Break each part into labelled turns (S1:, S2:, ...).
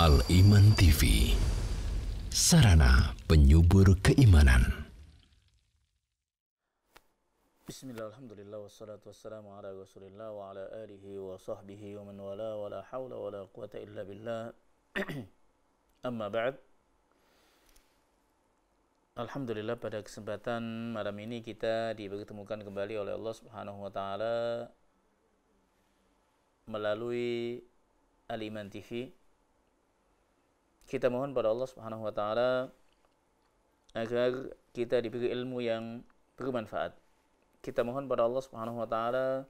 S1: Al Iman TV Sarana penyubur keimanan Bismillah, alhamdulillah, wassalatu wassalamu ala Alhamdulillah pada kesempatan malam ini kita dipertemukan kembali oleh Allah Subhanahu wa taala melalui Aliman TV kita mohon pada Allah Subhanahu wa taala agar kita diberi ilmu yang bermanfaat. Kita mohon pada Allah Subhanahu wa taala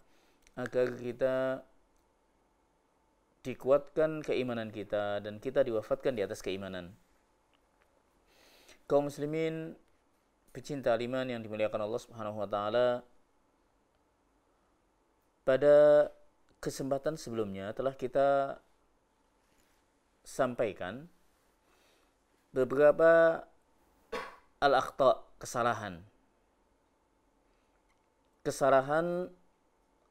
S1: agar kita dikuatkan keimanan kita dan kita diwafatkan di atas keimanan. Kaum muslimin pecinta iman yang dimuliakan Allah Subhanahu wa taala pada kesempatan sebelumnya telah kita sampaikan beberapa al-akhta, kesalahan. Kesalahan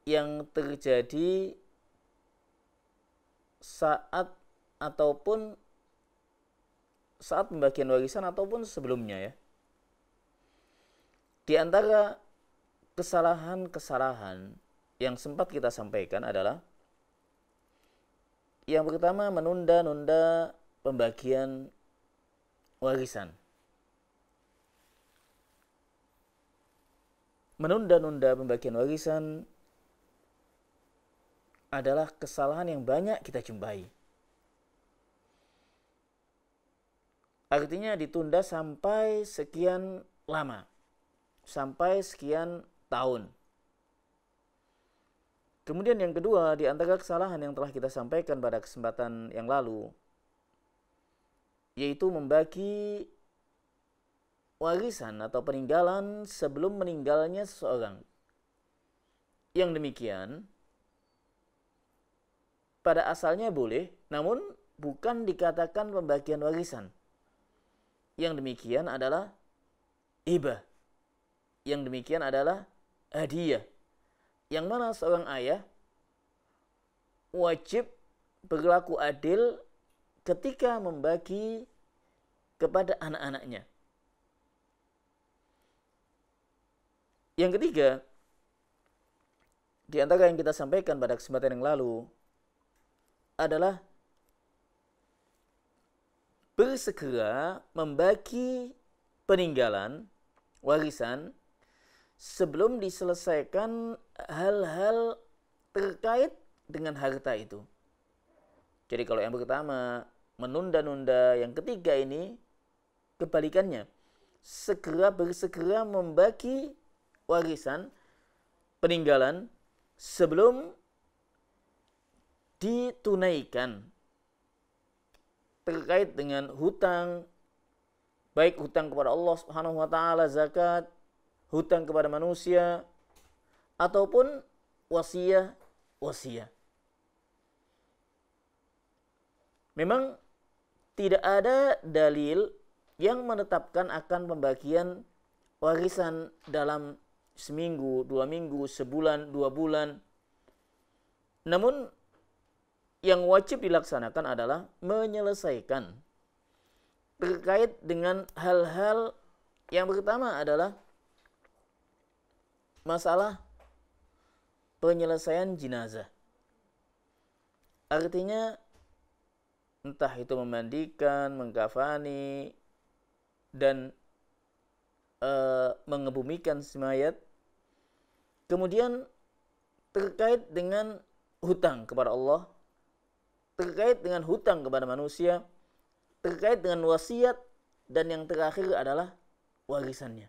S1: yang terjadi saat ataupun saat pembagian warisan ataupun sebelumnya ya. Di antara kesalahan-kesalahan yang sempat kita sampaikan adalah yang pertama menunda-nunda pembagian warisan. Menunda-nunda pembagian warisan adalah kesalahan yang banyak kita jumpai. Artinya ditunda sampai sekian lama, sampai sekian tahun. Kemudian yang kedua, di antara kesalahan yang telah kita sampaikan pada kesempatan yang lalu, yaitu membagi warisan atau peninggalan sebelum meninggalnya seseorang. Yang demikian, pada asalnya boleh, namun bukan dikatakan pembagian warisan. Yang demikian adalah ibah Yang demikian adalah hadiah. Yang mana seorang ayah wajib berlaku adil ketika membagi kepada anak-anaknya. Yang ketiga, di antara yang kita sampaikan pada kesempatan yang lalu adalah bersegera membagi peninggalan warisan sebelum diselesaikan hal-hal terkait dengan harta itu. Jadi kalau yang pertama menunda-nunda, yang ketiga ini kebalikannya segera bersegera membagi warisan peninggalan sebelum ditunaikan terkait dengan hutang baik hutang kepada Allah Subhanahu wa taala zakat hutang kepada manusia ataupun wasiah wasiah memang tidak ada dalil yang menetapkan akan pembagian warisan dalam seminggu, dua minggu, sebulan, dua bulan. Namun yang wajib dilaksanakan adalah menyelesaikan terkait dengan hal-hal yang pertama adalah masalah penyelesaian jenazah. Artinya entah itu memandikan, mengkafani, dan uh, mengebumikan mayat. Kemudian terkait dengan hutang kepada Allah, terkait dengan hutang kepada manusia, terkait dengan wasiat, dan yang terakhir adalah warisannya.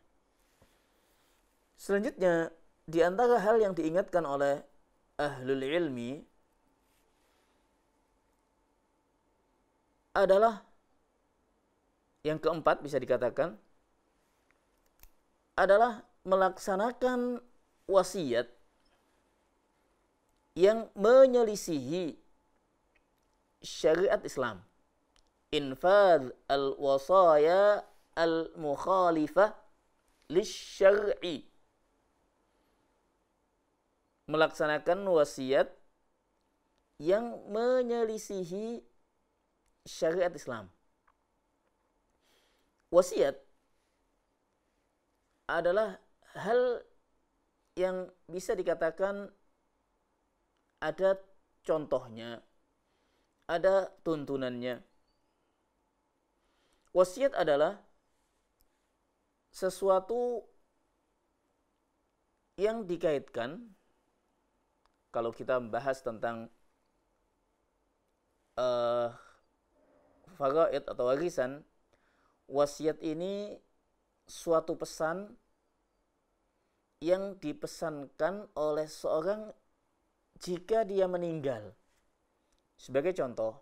S1: Selanjutnya, di antara hal yang diingatkan oleh ahlul ilmi adalah yang keempat bisa dikatakan adalah melaksanakan wasiat yang menyelisihi syariat Islam. Infad al-wasaya al-mukhalifah lisyari. Melaksanakan wasiat yang menyelisihi syariat Islam wasiat adalah hal yang bisa dikatakan ada contohnya, ada tuntunannya. Wasiat adalah sesuatu yang dikaitkan kalau kita membahas tentang uh, faraid atau warisan Wasiat ini suatu pesan yang dipesankan oleh seorang jika dia meninggal. Sebagai contoh,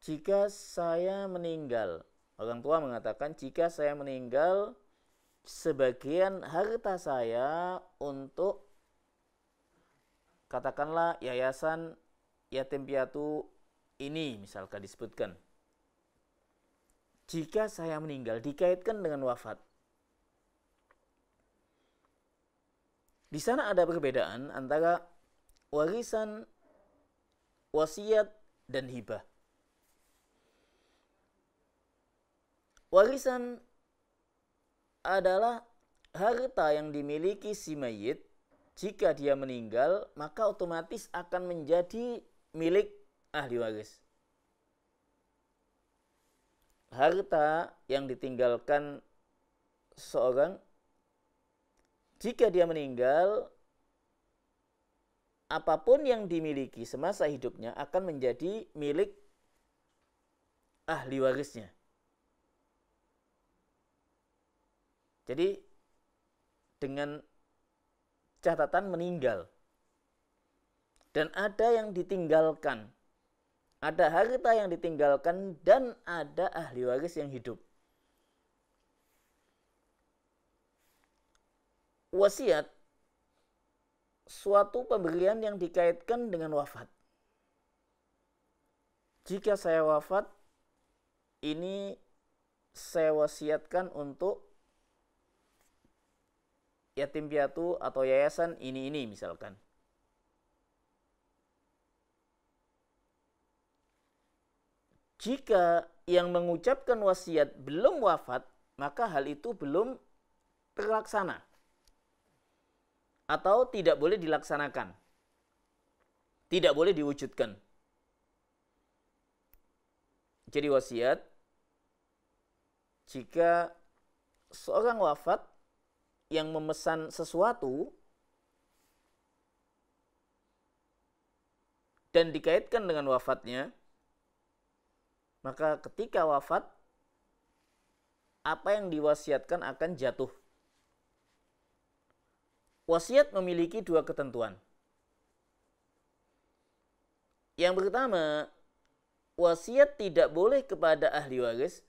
S1: jika saya meninggal, orang tua mengatakan jika saya meninggal, sebagian harta saya untuk katakanlah yayasan yatim piatu ini misalkan disebutkan jika saya meninggal dikaitkan dengan wafat. Di sana ada perbedaan antara warisan, wasiat, dan hibah. Warisan adalah harta yang dimiliki si mayit jika dia meninggal maka otomatis akan menjadi milik ahli waris harta yang ditinggalkan seorang jika dia meninggal apapun yang dimiliki semasa hidupnya akan menjadi milik ahli warisnya. Jadi dengan catatan meninggal dan ada yang ditinggalkan ada harta yang ditinggalkan dan ada ahli waris yang hidup. Wasiat suatu pemberian yang dikaitkan dengan wafat. Jika saya wafat, ini saya wasiatkan untuk yatim piatu atau yayasan ini ini misalkan. Jika yang mengucapkan wasiat belum wafat, maka hal itu belum terlaksana atau tidak boleh dilaksanakan. Tidak boleh diwujudkan. Jadi wasiat jika seorang wafat yang memesan sesuatu dan dikaitkan dengan wafatnya, maka ketika wafat apa yang diwasiatkan akan jatuh. Wasiat memiliki dua ketentuan. Yang pertama, wasiat tidak boleh kepada ahli waris.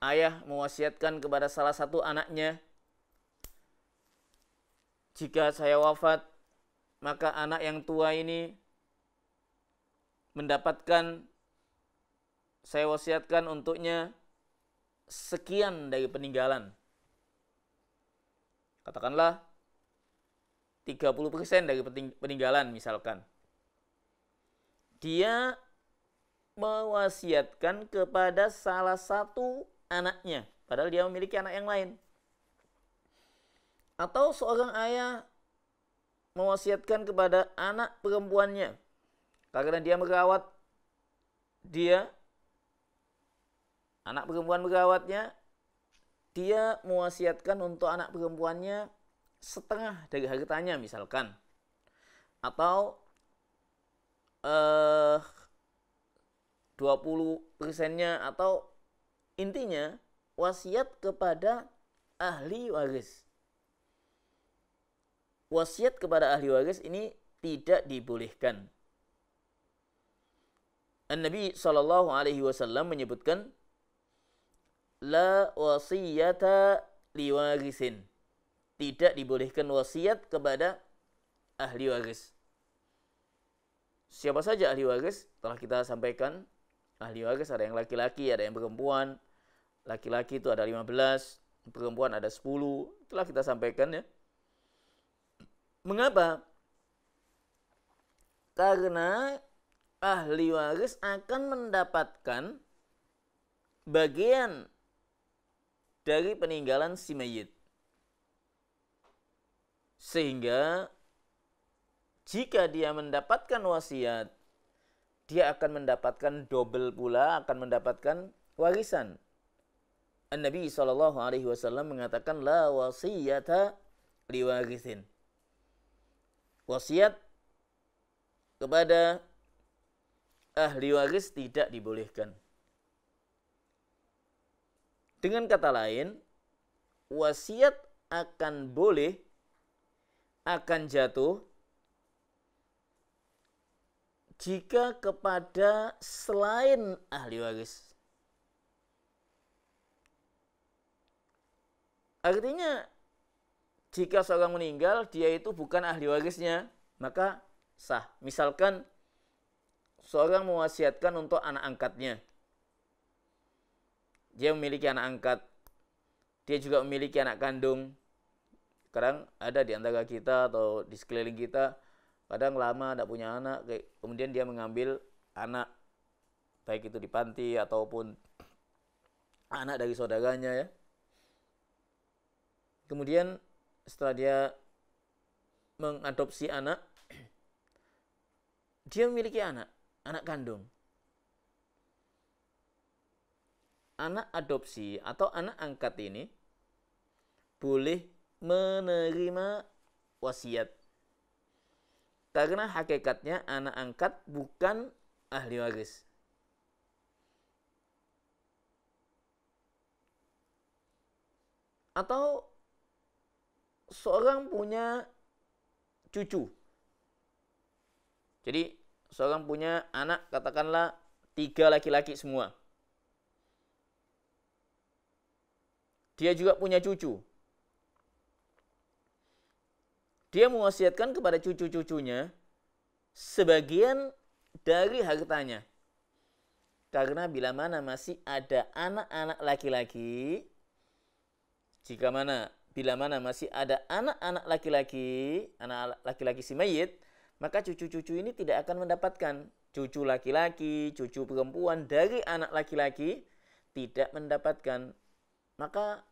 S1: Ayah mewasiatkan kepada salah satu anaknya, jika saya wafat, maka anak yang tua ini mendapatkan saya wasiatkan untuknya sekian dari peninggalan. Katakanlah 30% dari peninggalan misalkan. Dia mewasiatkan kepada salah satu anaknya, padahal dia memiliki anak yang lain. Atau seorang ayah mewasiatkan kepada anak perempuannya karena dia merawat dia, anak perempuan merawatnya, dia mewasiatkan untuk anak perempuannya setengah dari hartanya misalkan. Atau eh, 20 persennya atau intinya wasiat kepada ahli waris. Wasiat kepada ahli waris ini tidak dibolehkan. Nabi Shallallahu Alaihi Wasallam menyebutkan la wasiyata liwarisin tidak dibolehkan wasiat kepada ahli waris siapa saja ahli waris telah kita sampaikan ahli waris ada yang laki-laki ada yang perempuan laki-laki itu ada 15 perempuan ada 10 telah kita sampaikan ya mengapa karena ahli waris akan mendapatkan bagian dari peninggalan si mayit. Sehingga jika dia mendapatkan wasiat, dia akan mendapatkan double pula, akan mendapatkan warisan. An Nabi Shallallahu Alaihi Wasallam mengatakan la wasiyata liwarisin. Wasiat kepada ahli waris tidak dibolehkan. Dengan kata lain, wasiat akan boleh akan jatuh jika kepada selain ahli waris. Artinya jika seorang meninggal dia itu bukan ahli warisnya, maka sah. Misalkan seorang mewasiatkan untuk anak angkatnya. Dia memiliki anak angkat, dia juga memiliki anak kandung. Sekarang ada di antara kita atau di sekeliling kita, kadang lama tidak punya anak, kemudian dia mengambil anak, baik itu di panti ataupun anak dari saudaranya ya. Kemudian setelah dia mengadopsi anak, dia memiliki anak anak kandung. Anak adopsi atau anak angkat ini boleh menerima wasiat. Karena hakikatnya anak angkat bukan ahli waris. Atau seorang punya cucu. Jadi seorang punya anak katakanlah tiga laki-laki semua. Dia juga punya cucu. Dia mewasiatkan kepada cucu-cucunya sebagian dari hartanya. Karena bila mana masih ada anak-anak laki-laki, jika mana bila mana masih ada anak-anak laki-laki, anak laki-laki si mayit, maka cucu-cucu ini tidak akan mendapatkan cucu laki-laki, cucu perempuan dari anak laki-laki tidak mendapatkan. Maka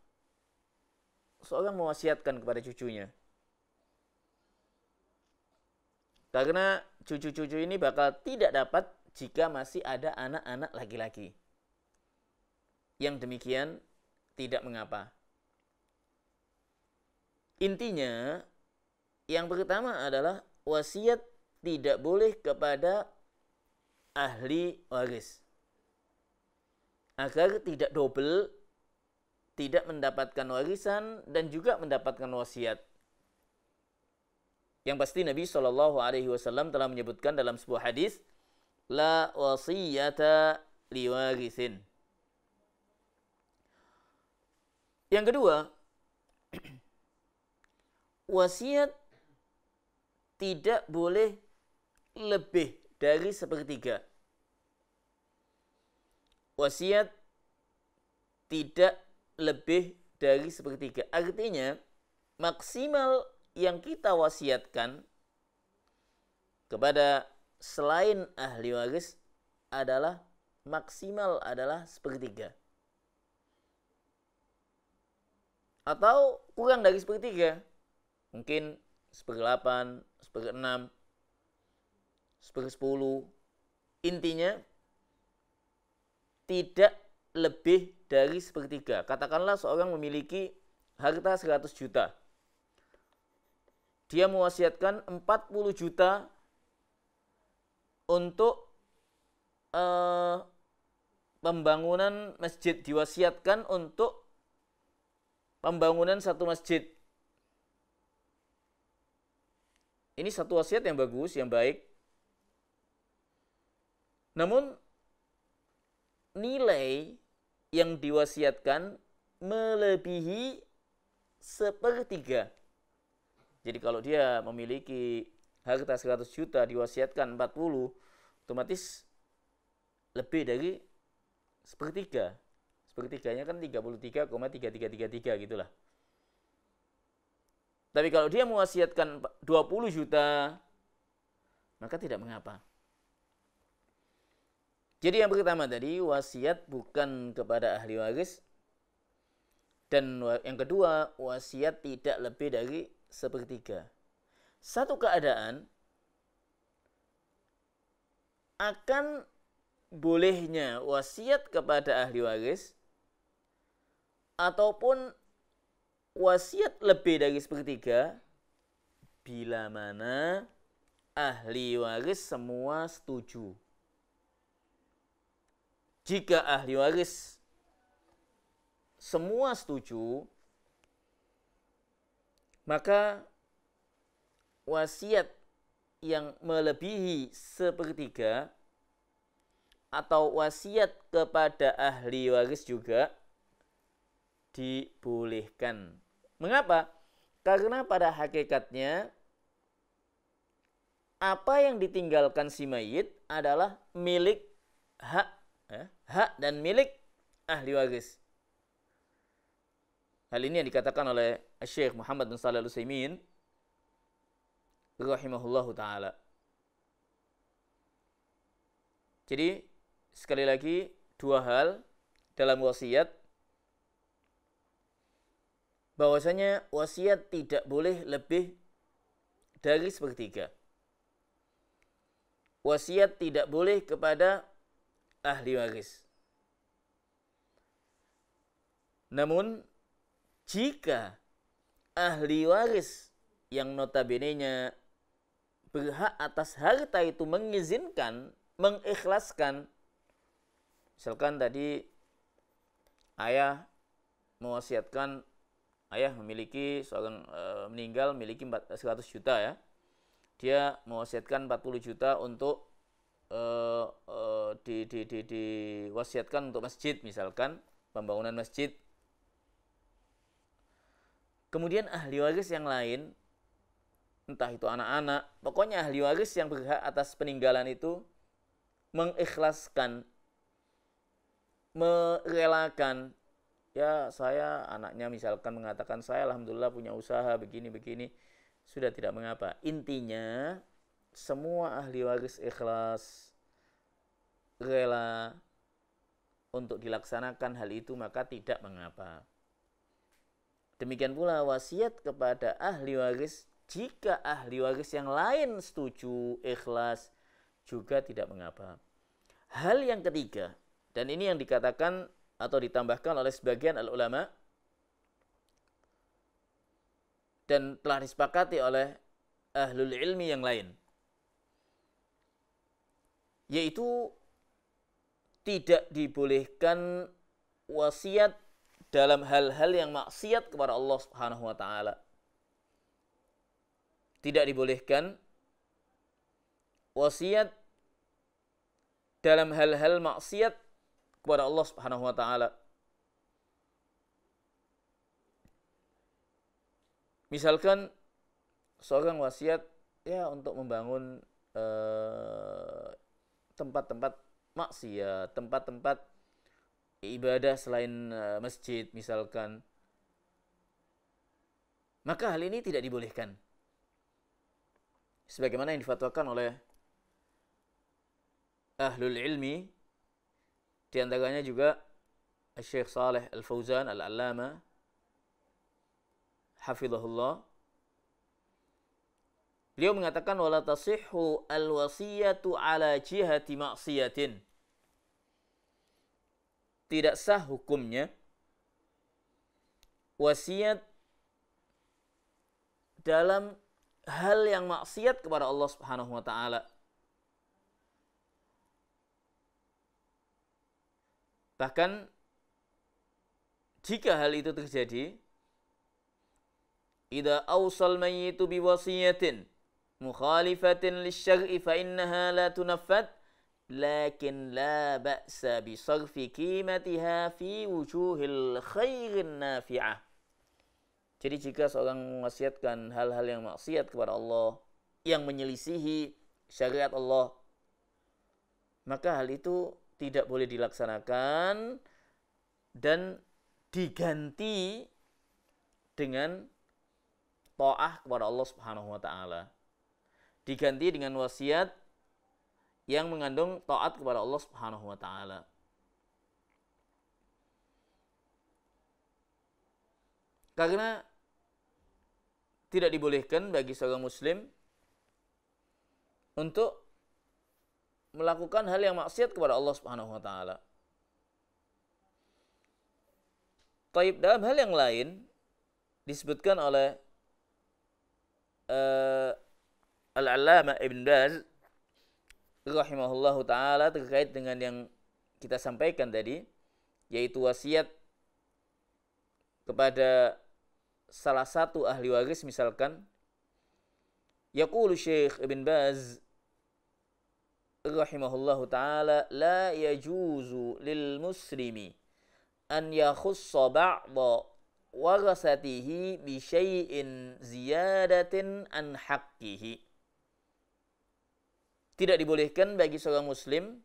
S1: seorang mewasiatkan kepada cucunya. Karena cucu-cucu ini bakal tidak dapat jika masih ada anak-anak laki-laki. Yang demikian tidak mengapa. Intinya yang pertama adalah wasiat tidak boleh kepada ahli waris agar tidak double tidak mendapatkan warisan dan juga mendapatkan wasiat yang pasti Nabi Shallallahu Alaihi Wasallam telah menyebutkan dalam sebuah hadis la wasiyata liwarisin yang kedua wasiat tidak boleh lebih dari sepertiga. Wasiat tidak lebih dari sepertiga. Artinya, maksimal yang kita wasiatkan kepada selain ahli waris adalah maksimal adalah sepertiga. Atau kurang dari sepertiga. Mungkin enam, seper sepuluh, Intinya tidak lebih dari sepertiga. Katakanlah seorang memiliki harta 100 juta. Dia mewasiatkan 40 juta untuk uh, pembangunan masjid. Diwasiatkan untuk pembangunan satu masjid Ini satu wasiat yang bagus, yang baik. Namun nilai yang diwasiatkan melebihi sepertiga. Jadi kalau dia memiliki harta 100 juta diwasiatkan 40, otomatis lebih dari sepertiga. Sepertiganya kan 33,3333 gitulah. Tapi kalau dia mewasiatkan 20 juta, maka tidak mengapa. Jadi yang pertama tadi wasiat bukan kepada ahli waris dan yang kedua wasiat tidak lebih dari sepertiga. Satu keadaan akan bolehnya wasiat kepada ahli waris ataupun wasiat lebih dari sepertiga bila mana ahli waris semua setuju. Jika ahli waris semua setuju, maka wasiat yang melebihi sepertiga atau wasiat kepada ahli waris juga dibolehkan Mengapa? Karena pada hakikatnya apa yang ditinggalkan si mayit adalah milik hak ya, hak dan milik ahli waris. Hal ini yang dikatakan oleh Syekh Muhammad bin Shalih Al-Utsaimin rahimahullahu taala. Jadi sekali lagi dua hal dalam wasiat bahwasanya wasiat tidak boleh lebih dari sepertiga. Wasiat tidak boleh kepada ahli waris. Namun jika ahli waris yang notabenenya berhak atas harta itu mengizinkan, mengikhlaskan misalkan tadi ayah mewasiatkan ayah memiliki seorang e, meninggal memiliki 100 eh, juta ya. Dia mewasiatkan 40 juta untuk e, e, di, di, di, wasiatkan untuk masjid misalkan pembangunan masjid. Kemudian ahli waris yang lain entah itu anak-anak, pokoknya ahli waris yang berhak atas peninggalan itu mengikhlaskan, merelakan ya saya anaknya misalkan mengatakan saya alhamdulillah punya usaha begini-begini sudah tidak mengapa. Intinya semua ahli waris ikhlas rela untuk dilaksanakan hal itu maka tidak mengapa. Demikian pula wasiat kepada ahli waris jika ahli waris yang lain setuju ikhlas juga tidak mengapa. Hal yang ketiga dan ini yang dikatakan atau ditambahkan oleh sebagian al-ulama dan telah disepakati oleh ahlul ilmi yang lain yaitu tidak dibolehkan wasiat dalam hal-hal yang maksiat kepada Allah Subhanahu wa taala. Tidak dibolehkan wasiat dalam hal-hal maksiat kepada Allah Subhanahu wa taala. Misalkan seorang wasiat ya untuk membangun eh, tempat-tempat eh, maksiat, tempat-tempat ibadah selain eh, masjid misalkan. Maka hal ini tidak dibolehkan. Sebagaimana yang difatwakan oleh ahlul ilmi di antaranya juga Syekh Saleh Al-Fauzan Al-Allama hafizahullah Beliau mengatakan wala tasihhu al-wasiyatu ala jihati ma'siyatin. Tidak sah hukumnya wasiat dalam hal yang maksiat kepada Allah Subhanahu wa taala. Bahkan jika hal itu terjadi, idza awsal mayyitu wasiyatin mukhalifatin lisyar'i fa innaha la tunaffad lakin la ba'sa bi sarfi qimatiha fi wujuhil khairin nafi'ah. Jadi jika seorang mewasiatkan hal-hal yang maksiat kepada Allah yang menyelisihi syariat Allah, maka hal itu tidak boleh dilaksanakan dan diganti dengan to'ah kepada Allah Subhanahu wa taala. Diganti dengan wasiat yang mengandung to'at kepada Allah Subhanahu wa taala. Karena tidak dibolehkan bagi seorang muslim untuk melakukan hal yang maksiat kepada Allah Subhanahu wa taala. Taib dalam hal yang lain disebutkan oleh uh, eh, Al-Allamah Ibn Baz rahimahullahu taala terkait dengan yang kita sampaikan tadi yaitu wasiat kepada salah satu ahli waris misalkan yaqulu Syekh Ibn Baz rahimahullah taala la yajuzu lil muslimi an yakhussa ba'dha warasatihi bi syai'in ziyadatin an haqqihi tidak dibolehkan bagi seorang muslim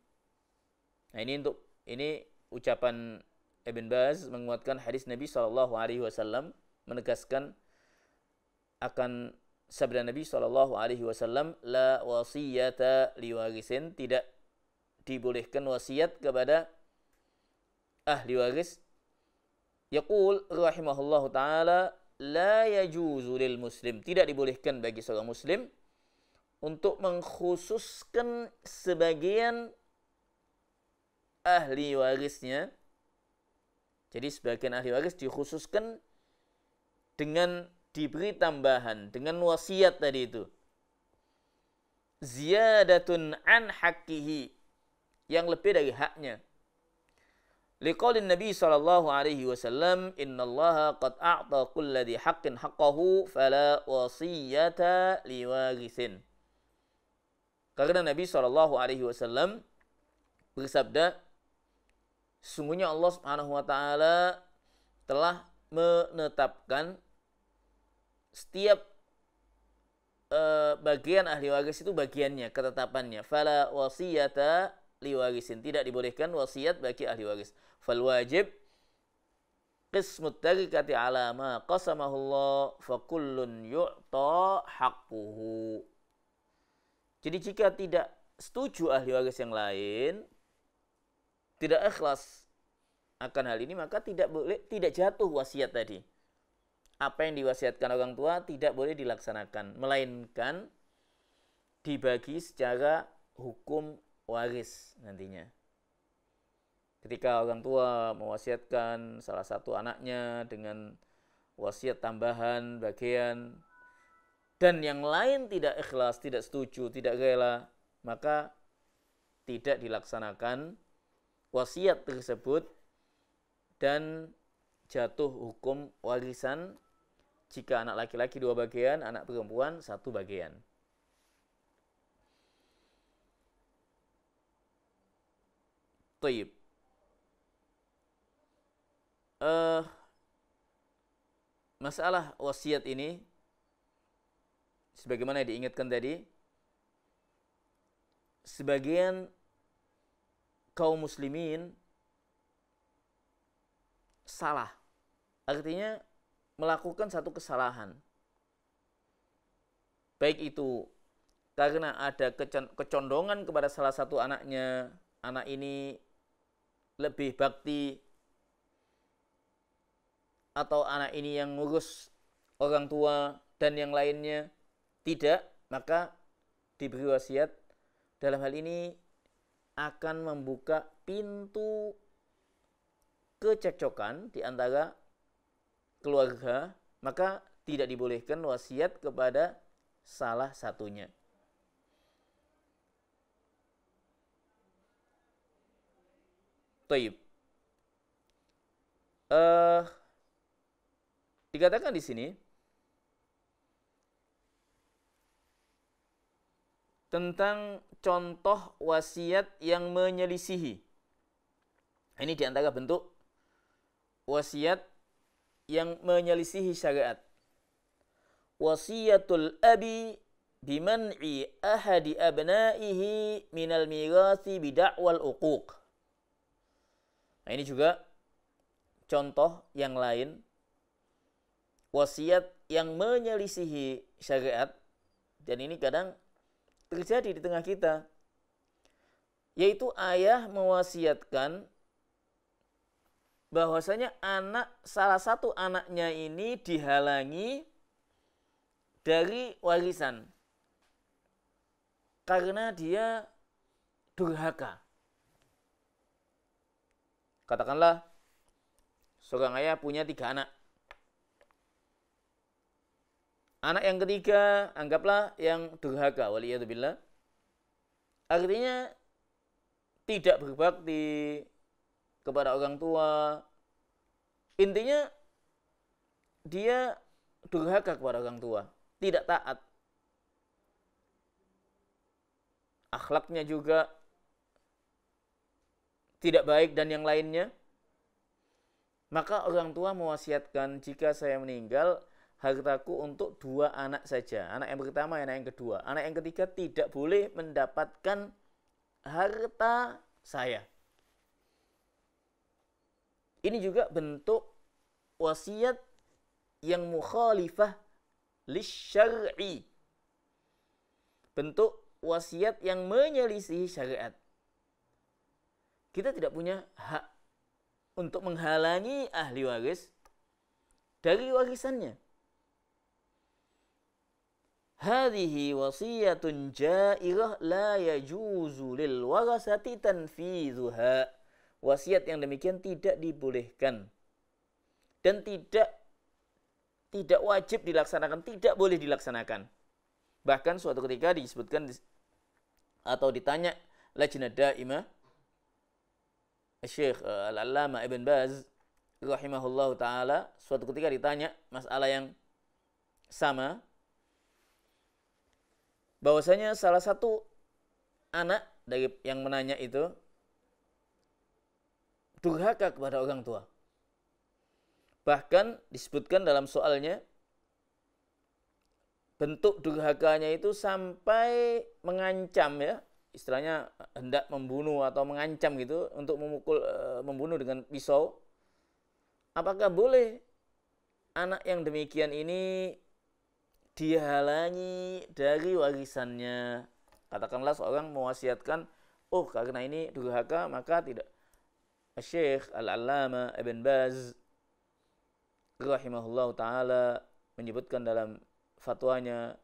S1: nah ini untuk ini ucapan Ibn Baz menguatkan hadis Nabi SAW menegaskan akan sabda Nabi Shallallahu Alaihi Wasallam la wasiyata liwarisin tidak dibolehkan wasiat kepada ahli waris yaqul rahimahullahu taala la yajuzu lil muslim tidak dibolehkan bagi seorang muslim untuk mengkhususkan sebagian ahli warisnya jadi sebagian ahli waris dikhususkan dengan diberi tambahan dengan wasiat tadi itu. Ziyadatun an haqqihi yang lebih dari haknya. Liqaulin Nabi sallallahu alaihi wasallam, "Innallaha qad a'ta kulladhi haqqin haqqahu fala wasiyata liwarithin." Karena Nabi sallallahu Alaihi Wasallam bersabda, sesungguhnya Allah Subhanahu Wa Taala telah menetapkan setiap uh, bagian ahli waris itu bagiannya, ketetapannya. Fala wasiyata liwarisin. Tidak dibolehkan wasiat bagi ahli waris. Fal wajib qismut tarikati ala ma qasamahullah fa kullun yu'ta haqquhu. Jadi jika tidak setuju ahli waris yang lain, tidak ikhlas akan hal ini maka tidak boleh tidak jatuh wasiat tadi apa yang diwasiatkan orang tua tidak boleh dilaksanakan melainkan dibagi secara hukum waris nantinya. Ketika orang tua mewasiatkan salah satu anaknya dengan wasiat tambahan bagian dan yang lain tidak ikhlas, tidak setuju, tidak rela, maka tidak dilaksanakan wasiat tersebut dan jatuh hukum warisan jika anak laki-laki dua bagian, anak perempuan satu bagian. Taib. Uh, masalah wasiat ini, sebagaimana diingatkan tadi, sebagian kaum muslimin salah. Artinya melakukan satu kesalahan. Baik itu karena ada kecondongan kepada salah satu anaknya, anak ini lebih bakti atau anak ini yang ngurus orang tua dan yang lainnya tidak, maka diberi wasiat dalam hal ini akan membuka pintu kecocokan di antara keluarga, maka tidak dibolehkan wasiat kepada salah satunya. Taib. Uh, dikatakan di sini tentang contoh wasiat yang menyelisihi. Ini diantara bentuk wasiat yang menyelisihi syariat. Wasiyatul abi biman'i ahadi abna'ihi minal mirasi bidakwal uquq. Nah, ini juga contoh yang lain wasiat yang menyelisihi syariat dan ini kadang terjadi di tengah kita yaitu ayah mewasiatkan bahwasanya anak salah satu anaknya ini dihalangi dari warisan karena dia durhaka. Katakanlah seorang ayah punya tiga anak. Anak yang ketiga anggaplah yang durhaka waliyatubillah. Artinya tidak berbakti, kepada orang tua. Intinya dia durhaka kepada orang tua, tidak taat. Akhlaknya juga tidak baik dan yang lainnya. Maka orang tua mewasiatkan jika saya meninggal hartaku untuk dua anak saja. Anak yang pertama, anak yang kedua. Anak yang ketiga tidak boleh mendapatkan harta saya. Ini juga bentuk wasiat yang mukhalifah lisyar'i. Bentuk wasiat yang menyelisihi syariat. Kita tidak punya hak untuk menghalangi ahli waris dari warisannya. Hadhihi wasiyatun jairah la yajuzu lil warasati tanfidhuha wasiat yang demikian tidak dibolehkan dan tidak tidak wajib dilaksanakan, tidak boleh dilaksanakan. Bahkan suatu ketika disebutkan atau ditanya Lajnah Daimah Syekh eh, Al-Allama Ibn Baz rahimahullahu taala suatu ketika ditanya masalah yang sama bahwasanya salah satu anak dari yang menanya itu durhaka kepada orang tua. Bahkan disebutkan dalam soalnya bentuk durhakanya itu sampai mengancam ya, istilahnya hendak membunuh atau mengancam gitu untuk memukul eh, membunuh dengan pisau. Apakah boleh anak yang demikian ini dihalangi dari warisannya? Katakanlah seorang mewasiatkan, "Oh, karena ini durhaka maka tidak Syekh Al-Allama Ibn Baz rahimahullah ta'ala menyebutkan dalam fatwanya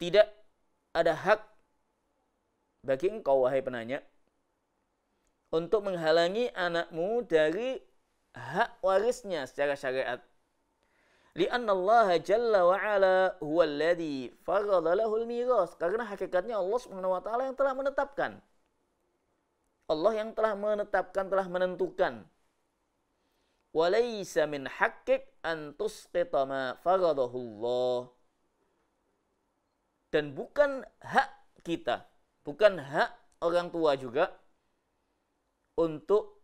S1: Tidak ada hak bagi engkau wahai penanya untuk menghalangi anakmu dari hak warisnya secara syariat Lianna Allah Jalla wa Ala huwa alladhi farada lahul miras. Karena hakikatnya Allah Subhanahu wa taala yang telah menetapkan. Allah yang telah menetapkan, telah menentukan. Walaysa min haqqik an tusqita ma faradahu Allah. Dan bukan hak kita, bukan hak orang tua juga untuk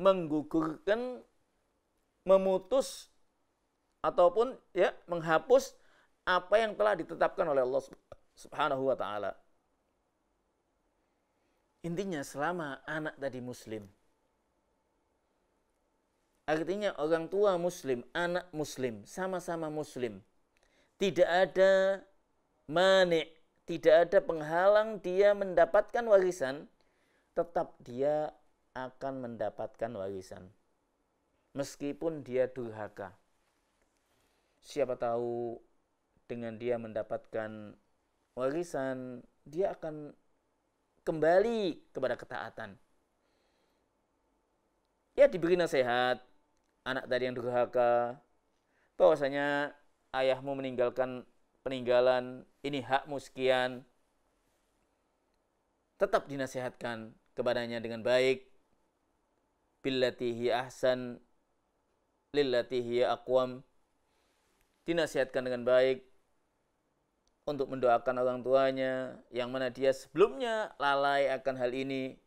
S1: menggugurkan memutus ataupun ya menghapus apa yang telah ditetapkan oleh Allah Subhanahu wa taala. Intinya selama anak tadi muslim. Artinya orang tua muslim, anak muslim, sama-sama muslim. Tidak ada manik, tidak ada penghalang dia mendapatkan warisan, tetap dia akan mendapatkan warisan. Meskipun dia durhaka. Siapa tahu dengan dia mendapatkan warisan, dia akan kembali kepada ketaatan. Ya diberi nasihat anak dari yang durhaka bahwasanya ayahmu meninggalkan peninggalan ini hakmu sekian tetap dinasihatkan kepadanya dengan baik billatihi ahsan lillatihi aqwam dinasihatkan dengan baik untuk mendoakan orang tuanya yang mana dia sebelumnya lalai akan hal ini.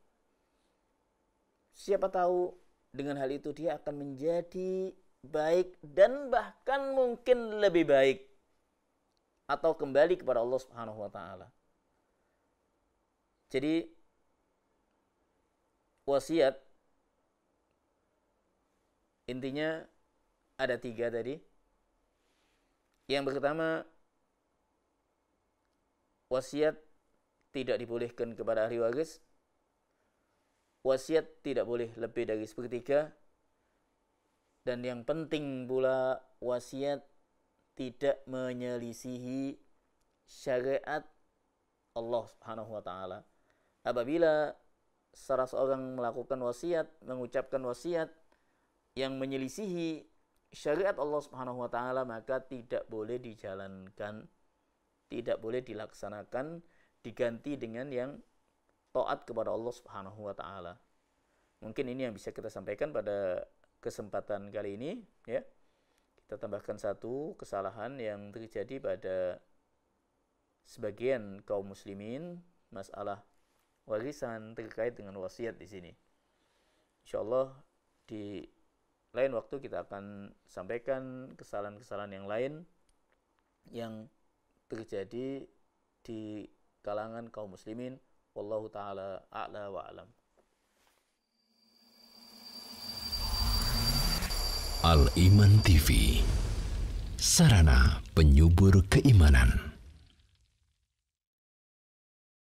S1: Siapa tahu dengan hal itu dia akan menjadi baik dan bahkan mungkin lebih baik atau kembali kepada Allah Subhanahu wa taala. Jadi wasiat intinya ada tiga tadi yang pertama, wasiat tidak dibolehkan kepada ahli waris. Wasiat tidak boleh lebih dari sepertiga. Dan yang penting pula wasiat tidak menyelisihi syariat Allah Subhanahu wa taala. Apabila salah seorang melakukan wasiat, mengucapkan wasiat yang menyelisihi syariat Allah Subhanahu wa taala maka tidak boleh dijalankan, tidak boleh dilaksanakan diganti dengan yang taat kepada Allah Subhanahu wa taala. Mungkin ini yang bisa kita sampaikan pada kesempatan kali ini ya. Kita tambahkan satu kesalahan yang terjadi pada sebagian kaum muslimin masalah warisan terkait dengan wasiat di sini. Insya Allah di lain waktu kita akan sampaikan kesalahan-kesalahan yang lain yang terjadi di kalangan kaum muslimin wallahu taala a'la wa alam Al Iman TV sarana penyubur keimanan